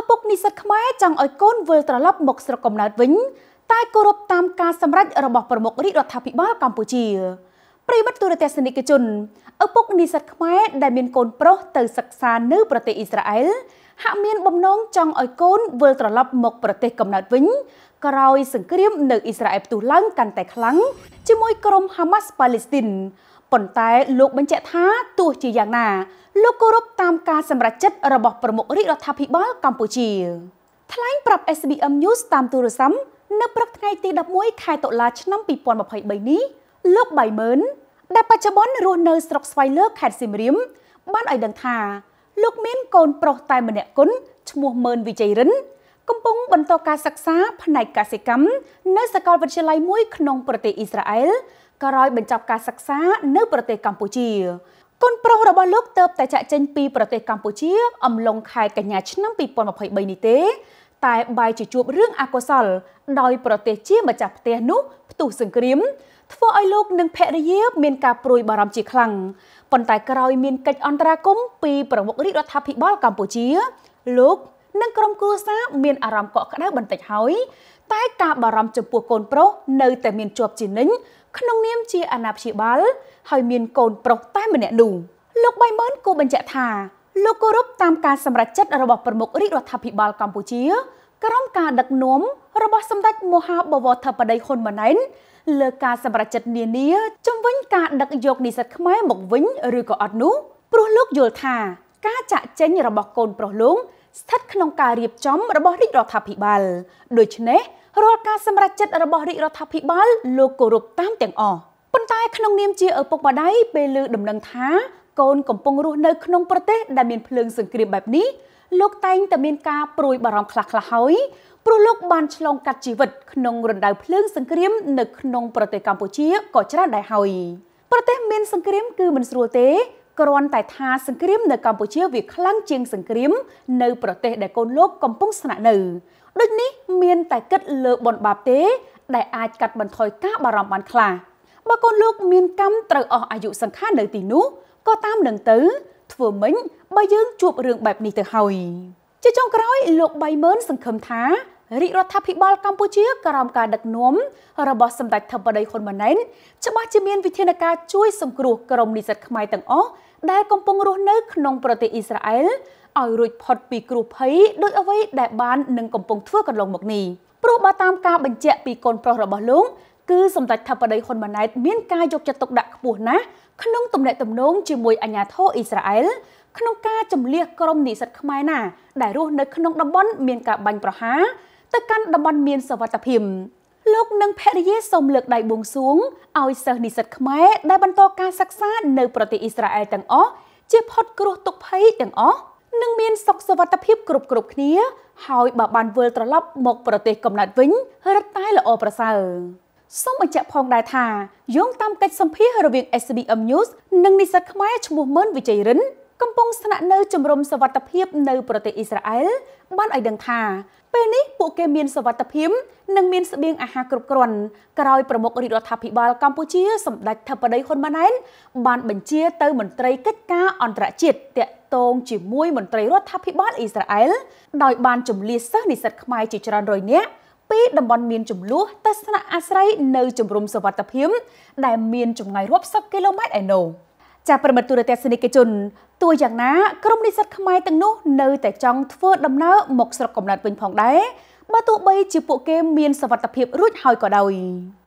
ឪពុកនិស្សិតខ្មែរចង់ឲ្យកូនវិលត្រឡប់មកស្រុកកំណើតវិញតែគោរពតាមការសម្រេចរបស់ប្រមុខរាជរដ្ឋាភិបាលកម្ពុជាប្រិមិត្តទូរទស្សនិកជនឪពុកនិស្សិតខ្មែរដែលមានកូនប្រុសទៅសិក្សានៅប្រទេសអ៊ីស្រាអែលហាក់មានបំណងចង់ឲ្យកូនវិលត្រឡប់មកប្រទេសកំណើតវិញ ក្រោយសង្គ្រាមនៅអ៊ីស្រាអែលផ្ទុះឡើងកាន់តែខ្លាំងជាមួយក្រុមហាម៉ាស់ប៉ាឡេស្ទីនប៉ុន្តែលោកបញ្ជាក់ថាទោះជាយ៉ាងណាលោកគោរពតាមការសម្រេចចិត្តរបស់ប្រមុខរាជរដ្ឋាភិបាលកម្ពុជាថ្លែងប្រាប់ SBM News តាមទូរស័ព្ទនៅព្រឹកថ្ងៃទី11ខែតុលាឆ្នាំ2023នេះលោកបៃមើនដែល បច្ចុប្បន្នរស់នៅស្រុកស្វាយលើ ខេត្តសៀមរាបបានឲ្យដឹងថា លោកមានកូនប្រុសតែម្នាក់គន់ឈ្មោះមើនវិជ័យរិនកំពុងបន្តការសិក្សាផ្នែកកសិកម្មនៅសាកលវិទ្យាល័យមួយក្នុង ប្រទេសអ៊ីស្រាអែលក្រោយបញ្ចប់ការសិក្សានៅប្រទេសកម្ពុជាកូនប្រុសរបស់លោកទៅតែចាក់ចេញពីប្រទេសកម្ពុជាអំឡុងខែកញ្ញាឆ្នាំ2023នេះទេ តែបាយជាជួបរឿងអកុសល ដោយប្រទេសជាម្ចាស់ផ្ទះនោះផ្ទុះសង្គ្រាមធ្វើឲ្យលោកនិងភរិយាមានការព្រួយបារម្ភជាខ្លាំងប៉ុន្តែក្រោយ មានកិច្ចអន្តរាគមន៍ពីប្រមុខរាជរដ្ឋាភិបាលកម្ពុជា លោក និងក្រុមគ្រួសារមានអារម្មណ៍កក់ក្ដៅបន្តិចហើយតែការបារម្ភចំពោះកូនប្រុសនៅតែមានជាប់ជានិច្ចក្នុងនាមជាអាណាព្យាបាលហើយមានកូនប្រុសតែម្នាក់នោះលោកបៃមឺនក៏បញ្ជាក់ថាលោកគោរពតាមការសម្រេចចិត្តរបស់ប្រមុខរាជរដ្ឋាភិបាលកម្ពុជា ក្រោមការដឹកនាំរបស់សម្ដេចមហាបវរធិបតីហ៊ុនម៉ាណែតលើការសម្រេចចិត្តនានាជំវិញការដឹកយកនិស្សិតខ្មែរមកវិញឬក៏អត់នោះព្រោះលោកយល់ថា ការចាក់ចេញរបស់កូនប្រុសលោកស្ថិតក្នុងការរៀបចំរបស់រាជរដ្ឋាភិបាលដូច្នេះរាល់ការសម្រេចចិត្តរបស់រាជរដ្ឋាភិបាលលោកគោរពតាមទាំងអស់ប៉ុន្តែក្នុងនាមជាឪពុកម្ដាយពេលលើដំណឹងថាកូនកំពុងរស់នៅក្នុងប្រទេសដែលមានភ្លើងសង្គ្រាមបែបនេះលោកតែងតែមានការព្រួយបារម្ភខ្លះខ្លះហើយព្រោះលោកបានឆ្លងកាត់ជីវិតក្នុងរណ្ដៅភ្លើងសង្គ្រាមនៅក្នុងប្រទេសកម្ពុជាក៏ច្រើនដែរហើយប្រទេសមានសង្គ្រាមគឺមិនស្រួលទេគ្រាន់តែថាសង្គ្រាមនៅកម្ពុជាវាខ្លាំងជាងសង្គ្រាមនៅប្រទេសដែលកូនលោកកំពុងស្នាក់នៅដូចនេះ មានតែគិតលើបនបាបទេ ដែលអាចកាត់បន្ថយការបារម្ភបានខ្លះបើកូនលោកមានកម្មត្រូវអស់អាយុសង្ខារនៅទីនោះក៏តាមនឹងទៅ ធ្វើមិញបើយើងជួបរឿងបែបនេះទៅហើយជាចុងក្រោយលោកបៃមឺនសង្ឃឹមថារាជរដ្ឋាភិបាលកម្ពុជាក្រោមការដឹកនាំរបស់សម្ដេចធិបតីហ៊ុនម៉ាណែតច្បាស់ជាមានវិធានការជួយសង្គ្រោះក្រុមនិស្សិតខ្មែរទាំងអស់ដែលកំពុងរស់នៅក្នុងប្រទេសអ៊ីស្រាអែលឲ្យរួចផុតពីគ្រោះភ័យដោយអ្វីដែលបាននឹងកំពុងធ្វើកន្លងមកនេះព្រោះបើតាមការបញ្ជាក់ពីកូនប្រុសរបស់លោកគឺសម្ដេចថាបដីហ៊ុនម៉ាណែតមានការយកចិត្តទុកដាក់ខ្ពស់ណាស់ក្នុងទំនាក់ទំនងជាមួយអាញាធរអ៊ីស្រាអែលក្នុងការចម្លៀសក្រុមនិស្សិតខ្មែរណាដែលរស់នៅក្នុងតំបន់មានការបាញ់ប្រហារទៅកាន់តំបន់មានសវត្ថិភាពលោកនិងភរិយាសូមលើកដៃបួងសួងឲ្យសិស្សនិស្សិតខ្មែរដែលបន្តការសិក្សានៅប្រទេសអ៊ីស្រាអែលទាំងអស់ជាផុតគ្រោះទុក្ខភ័យទាំងអស់និងមានសុខសុវត្ថិភាពគ្រប់គ្រប់គ្នា ហើយបើបានវិលត្រឡប់មក ប្រទេសកំណើតវិញរឹតតែល្អប្រសើរសូមបញ្ជាក់ផងដែរថាយោងតាមកិច្ចសម្ភាសរវាង SBM News និងនិស្សិតខ្មែរឈ្មោះមឿនវិជ័យរិនកំពុងស្នាក់នៅជំរំសវត្ថភាពនៅប្រទេសអ៊ីស្រាអែលបានឲ្យដឹងថាពេលនេះពួកគេមានសវត្ថភាពនិងមានស្បៀងអាហារគ្រប់គ្រាន់ក្រោយប្រមុខរដ្ឋរដ្ឋាភិបាលកម្ពុជា សម្ដេចធិបតីហ៊ុនម៉ាណែតបានបញ្ជាទៅមន្ត្រីកិច្ចការអន្តរជាតិតាក់ទងជាមួយមន្ត្រីរដ្ឋាភិបាលអ៊ីស្រាអែលដោយបានជំលៀសសិស្សនិស្សិតខ្មែរជាច្រើនរយនាក់ពីតំបន់មានចំនួនទស្សនៈអាស្រ័យនៅជំរំសវត្ថភាពដែលមានចម្ងាយរាប់សិបគីឡូម៉ែត្រឯណោះចាស់ប្រិមត្តទូរទស្សនិកជនទោះយ៉ាងណាក្រុមនិស្សិតខ្មែរទាំងនោះ នៅតែចង់ធ្វើដំណើរមកស្រុកកំណើតវិញផងដែរបើទោះបីជាពួកគេមានសវត្ថភាពរួចហើយក៏ដោយ